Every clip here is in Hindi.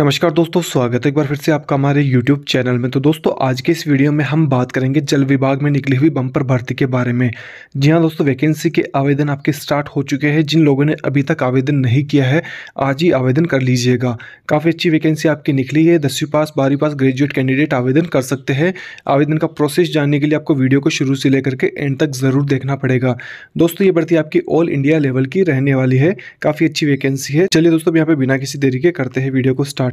नमस्कार दोस्तों स्वागत है एक बार फिर से आपका हमारे YouTube चैनल में तो दोस्तों आज के इस वीडियो में हम बात करेंगे जल विभाग में निकली हुई बम्पर भर्ती के बारे में जी हाँ दोस्तों वैकेंसी के आवेदन आपके स्टार्ट हो चुके हैं जिन लोगों ने अभी तक आवेदन नहीं किया है आज ही आवेदन कर लीजिएगा काफ़ी अच्छी वैकेंसी आपकी निकली है दसवीं पास बारहवीं पास ग्रेजुएट कैंडिडेट आवेदन कर सकते हैं आवेदन का प्रोसेस जानने के लिए आपको वीडियो को शुरू से लेकर के एंड तक ज़रूर देखना पड़ेगा दोस्तों ये भर्ती आपकी ऑल इंडिया लेवल की रहने वाली है काफ़ी अच्छी वैकेंसी है चलिए दोस्तों यहाँ पर बिना किसी देरी के करते हैं वीडियो को स्टार्ट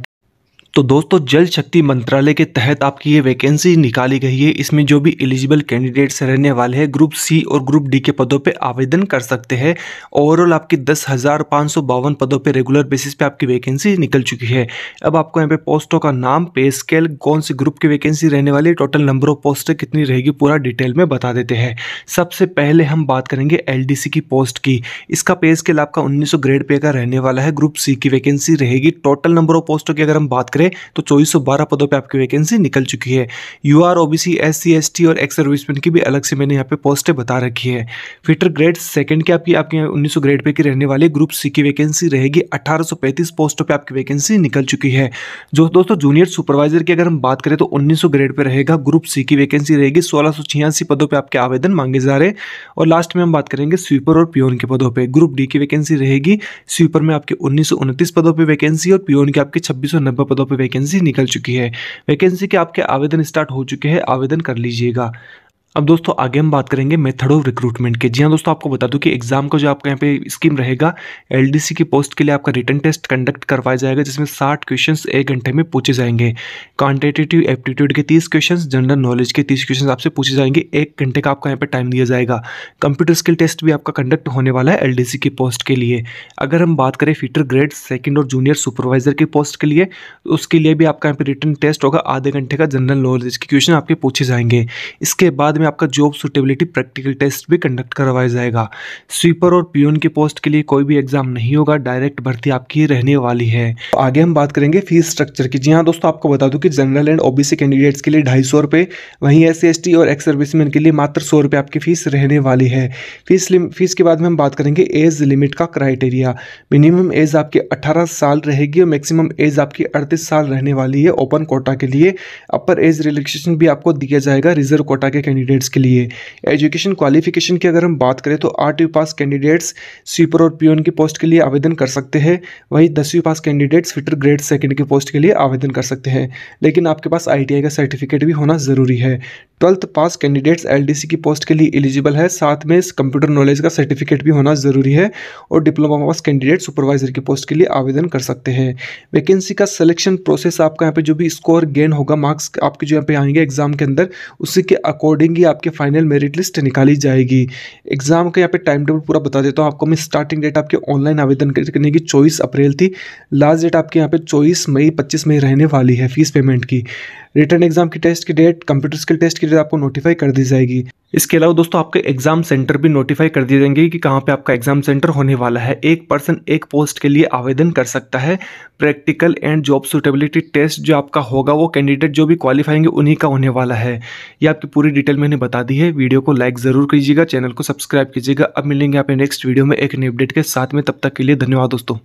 तो दोस्तों जल शक्ति मंत्रालय के तहत आपकी ये वैकेंसी निकाली गई है इसमें जो भी एलिजिबल कैंडिडेट्स रहने वाले हैं ग्रुप सी और ग्रुप डी के पदों पे आवेदन कर सकते हैं ओवरऑल आपकी दस हज़ार पाँच सौ बावन पदों पे रेगुलर बेसिस पे आपकी वैकेंसी निकल चुकी है अब आपको यहाँ पे पोस्टों का नाम पे स्केल कौन से ग्रुप की वैकेंसी रहने वाली टोटल नंबर ऑफ पोस्ट कितनी रहेगी पूरा डिटेल में बता देते हैं सबसे पहले हम बात करेंगे एल की पोस्ट की इसका पे स्केल आपका उन्नीस ग्रेड पे का रहने वाला है ग्रुप सी की वैकेंसी रहेगी टोटल नंबर ऑफ पोस्टों की अगर हम बात करें तो चौबीस पदों पर आपकी वैकेंसी निकल चुकी है U R OBC S C और एक्स सर्विसमैन की भी अलग से मैंने यहाँ पे पोस्टें बता रखी है फिटर ग्रेड सेकंड की आपकी आपके यहाँ उन्नीस ग्रेड पे की रहने वाली ग्रुप सी की वैकेंसी रहेगी 1835 पोस्टों पे आपकी वैकेंसी निकल चुकी है जो दोस्तों जूनियर सुपरवाइजर की अगर हम बात करें तो उन्नीस ग्रेड पे रहेगा ग्रुप सी की वैकेंसी रहेगी सोलह पदों पर आपके आवेदन मांगे जा रहे हैं और लास्ट में हम बात करेंगे स्वीपर और पियोन के पदों पर ग्रुप डी की वैकेंसी रहेगी स्वीपर में आपके उन्नीस पदों पर वैकेंसी और पियोन के आपके छब्बीस पदों पे वैकेंसी निकल चुकी है वैकेंसी के आपके आवेदन स्टार्ट हो चुके हैं आवेदन कर लीजिएगा अब दोस्तों आगे हम बात करेंगे मेथड ऑफ रिक्रूटमेंट के जी हाँ दोस्तों आपको बता दूं कि एग्जाम का जो आपका यहाँ पे स्कीम रहेगा एलडीसी की पोस्ट के लिए आपका रिटर्न टेस्ट कंडक्ट करवाया जाएगा जिसमें साठ क्वेश्चंस एक घंटे में पूछे जाएंगे क्वांटिटेटिव एप्टीट्यूड के तीस क्वेश्चंस जनरल नॉलेज के तीस क्वेश्चन आपसे पूछे जाएंगे एक घंटे का आपका यहाँ पर टाइम दिया जाएगा कंप्यूटर स्किल टेस्ट भी आपका कंडक्ट होने वाला है एल की पोस्ट के लिए अगर हम बात करें फीटर ग्रेड सेकेंड और जूनियर सुपरवाइजर की पोस्ट के लिए तो उसके लिए भी आपका यहाँ पर रिटर्न टेस्ट होगा आधे घंटे का जनरल नॉलेज के क्वेश्चन आपके पूछे जाएंगे इसके बाद में आपका जॉब सुटेबिलिटी प्रैक्टिकल टेस्ट भी कंडक्ट करवाया जाएगा स्वीपर और पीओन के पोस्ट के लिए कोई भी एग्जाम नहीं होगा डायरेक्ट भर्ती आपकी रहने वाली है तो आगे हम बात करेंगे फीस स्ट्रक्चर की जी हाँ दोस्तों आपको बता दूं कि जनरल एंड ओबीसी कैंडिडेट्स के लिए ढाई सौ रुपये वहीं एस सी और एक्स सर्विसमैन के लिए मात्र सौ रुपये आपकी फीस रहने वाली है फीस फीस के बाद में हम बात करेंगे एज लिमिट का क्राइटेरिया मिनिमम एज आपकी अट्ठारह साल रहेगी और मैक्सिमम एज आपकी अड़तीस साल रहने वाली है ओपन कोटा के लिए अपर एज रिलैक्सेशन भी आपको दिया जाएगा रिजर्व कोटा के कैंडिडेट कैंडिडेट्स के लिए एजुकेशन क्वालिफिकेशन की अगर हम बात करें तो आठवीं पास कैंडिडेट्स स्वीपर और पियोन की पोस्ट के लिए आवेदन कर सकते हैं वहीं दसवीं pass candidates fitter grade second की पोस्ट के लिए आवेदन कर सकते हैं लेकिन आपके पास आई का सर्टिफिकेट भी होना ज़रूरी है ट्वेल्थ पास कैंडिडेट्स एल की पोस्ट के लिए एलिजिबल है साथ में कंप्यूटर नॉलेज का सर्टिफिकेट भी होना ज़रूरी है और डिप्लोमा पास कैंडिडेट सुपरवाइजर की पोस्ट के लिए आवेदन कर सकते हैं वैकेंसी का सिलेक्शन प्रोसेस आपका यहाँ पे जो भी स्कोर गेन होगा मार्क्स आपके जो यहाँ पे आएंगे एग्जाम के अंदर उसी के अकॉर्डिंग आएगी आपके फाइनल मेरिट लिस्ट निकाली जाएगी एग्ज़ाम का यहाँ पे टाइम टेबल पूरा बता देता हूँ आपको मैं स्टार्टिंग डेट आपके ऑनलाइन आवेदन करने की चौबीस अप्रैल थी लास्ट डेट आपके यहाँ पे चौबीस मई पच्चीस मई रहने वाली है फीस पेमेंट की रिटर्न एग्जाम की टेस्ट की डेट कंप्यूटर स्किल टेस्ट की डेट आपको नोटिफाई कर दी जाएगी इसके अलावा दोस्तों आपके एग्जाम सेंटर भी नोटिफाई कर दिए जाएंगे कि कहाँ पे आपका एग्जाम सेंटर होने वाला है एक पर्सन एक पोस्ट के लिए आवेदन कर सकता है practical and job suitability test जो आपका होगा वो कैंडिडेट जो भी क्वालिफाइंगे उन्हीं का होने वाला है ये आपकी पूरी डिटेल मैंने बता दी है वीडियो को लाइक ज़रूर कीजिएगा चैनल को सब्सक्राइब कीजिएगा अब मिलेंगे आप नेक्स्ट वीडियो में एक नए अपडेट के साथ में तब तक के लिए धन्यवाद दोस्तों